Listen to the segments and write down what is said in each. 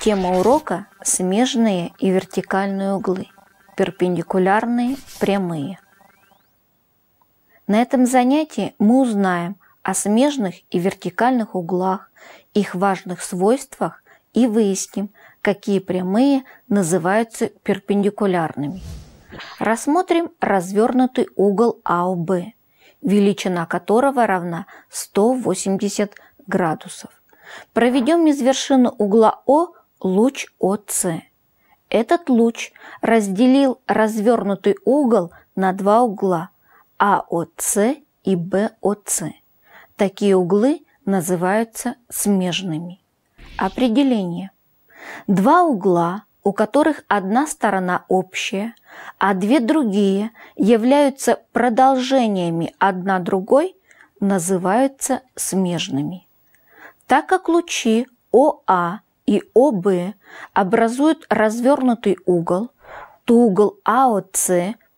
Тема урока – смежные и вертикальные углы, перпендикулярные, прямые. На этом занятии мы узнаем о смежных и вертикальных углах, их важных свойствах и выясним, какие прямые называются перпендикулярными. Рассмотрим развернутый угол АОБ величина которого равна 180 градусов. Проведем из вершины угла О луч ОС. Этот луч разделил развернутый угол на два угла АОС и БОС. Такие углы называются смежными. Определение. Два угла, у которых одна сторона общая – а две другие являются продолжениями одна другой, называются смежными. Так как лучи ОА и ОБ образуют развернутый угол, то угол АОС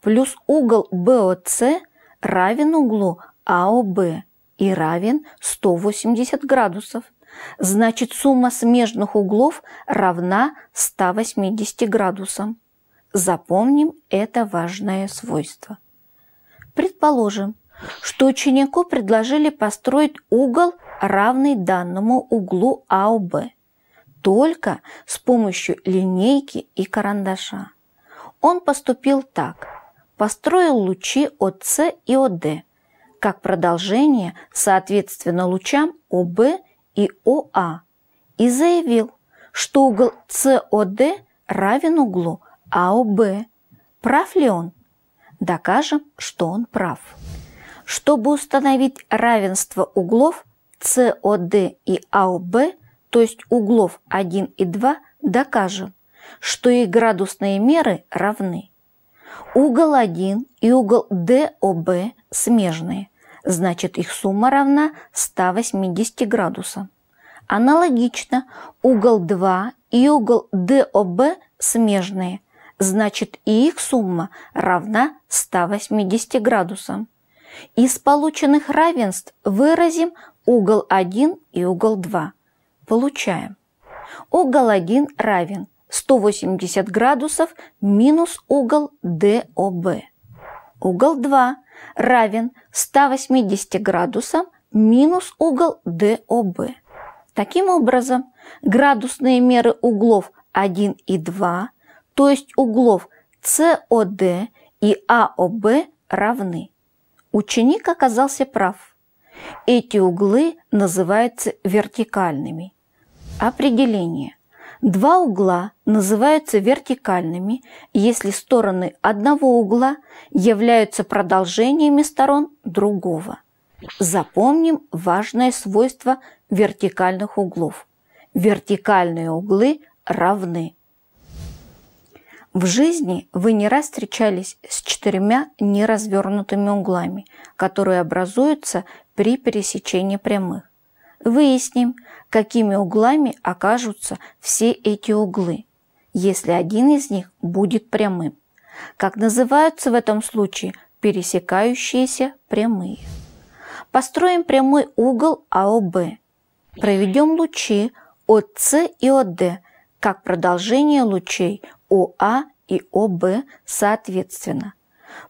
плюс угол БОС равен углу АОБ и равен 180 градусов. Значит, сумма смежных углов равна 180 градусам. Запомним это важное свойство. Предположим, что ученику предложили построить угол, равный данному углу А только с помощью линейки и карандаша. Он поступил так. Построил лучи от С и от Д, как продолжение, соответственно, лучам ОБ и ОА, и заявил, что угол СОД равен углу АОБ. Прав ли он? Докажем, что он прав. Чтобы установить равенство углов СОД и АОБ, то есть углов 1 и 2, докажем, что их градусные меры равны. Угол 1 и угол ДОБ смежные, значит их сумма равна 180 градусам. Аналогично угол 2 и угол ДОБ смежные, значит и их сумма равна 180 градусам. Из полученных равенств выразим угол 1 и угол 2. Получаем. Угол 1 равен 180 градусов минус угол DOB. Угол 2 равен 180 градусам минус угол DOB. Таким образом, градусные меры углов 1 и 2 – то есть углов COD и AOB равны. Ученик оказался прав. Эти углы называются вертикальными. Определение. Два угла называются вертикальными, если стороны одного угла являются продолжениями сторон другого. Запомним важное свойство вертикальных углов. Вертикальные углы равны. В жизни вы не раз встречались с четырьмя неразвернутыми углами, которые образуются при пересечении прямых. Выясним, какими углами окажутся все эти углы, если один из них будет прямым. Как называются в этом случае пересекающиеся прямые? Построим прямой угол АОБ. Проведем лучи от С и от D как продолжение лучей ОА и ОБ соответственно.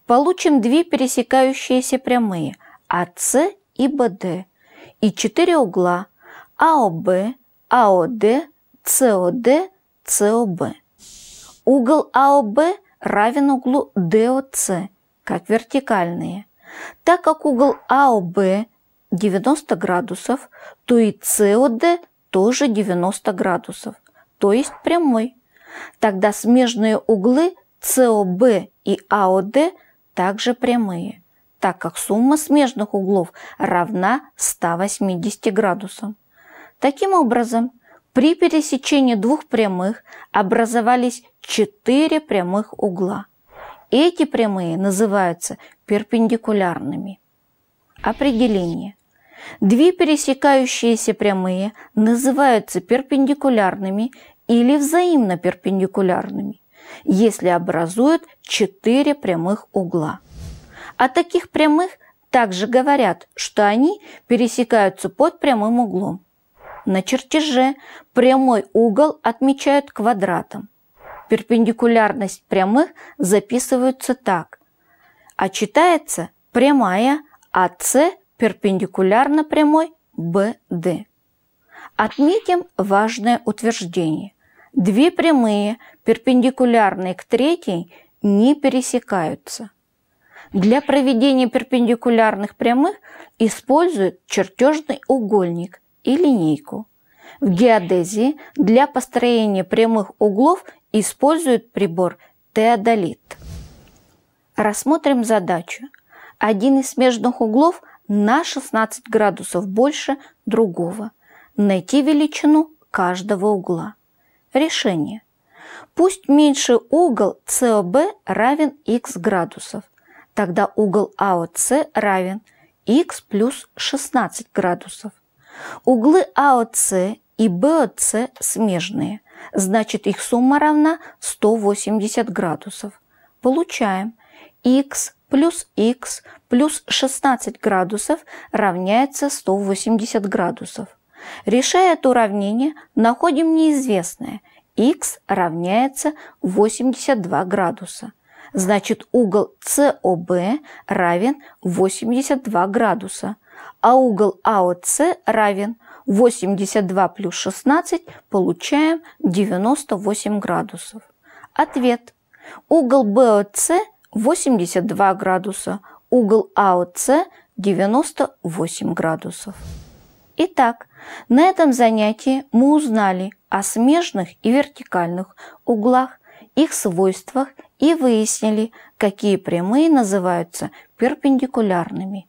Получим две пересекающиеся прямые АС и БД и четыре угла АОБ, АОД, СОД, СОБ. Угол АОБ равен углу ДОС, как вертикальные. Так как угол АОБ 90 градусов, то и СОД тоже 90 градусов – то есть прямой. Тогда смежные углы COB и AOD также прямые, так как сумма смежных углов равна 180 градусам. Таким образом, при пересечении двух прямых образовались четыре прямых угла. Эти прямые называются перпендикулярными. Определение. Две пересекающиеся прямые называются перпендикулярными или взаимно перпендикулярными, если образуют четыре прямых угла. О таких прямых также говорят, что они пересекаются под прямым углом. На чертеже прямой угол отмечают квадратом. Перпендикулярность прямых записываются так, а читается прямая АС перпендикулярно прямой BD. Отметим важное утверждение. Две прямые, перпендикулярные к третьей, не пересекаются. Для проведения перпендикулярных прямых используют чертежный угольник и линейку. В геодезии для построения прямых углов используют прибор теодолит. Рассмотрим задачу. Один из смежных углов на 16 градусов больше другого. Найти величину каждого угла. Решение. Пусть меньший угол COB равен x градусов. Тогда угол AOC а равен x плюс 16 градусов. Углы AOC а и BOC смежные, значит их сумма равна 180 градусов. Получаем x плюс х плюс 16 градусов равняется 180 градусов. Решая это уравнение, находим неизвестное. х равняется 82 градуса. Значит, угол COB равен 82 градуса, а угол AOC равен 82 плюс 16, получаем 98 градусов. Ответ. Угол BOC – 82 градуса, угол АОЦ 98 градусов. Итак, на этом занятии мы узнали о смежных и вертикальных углах, их свойствах и выяснили, какие прямые называются перпендикулярными.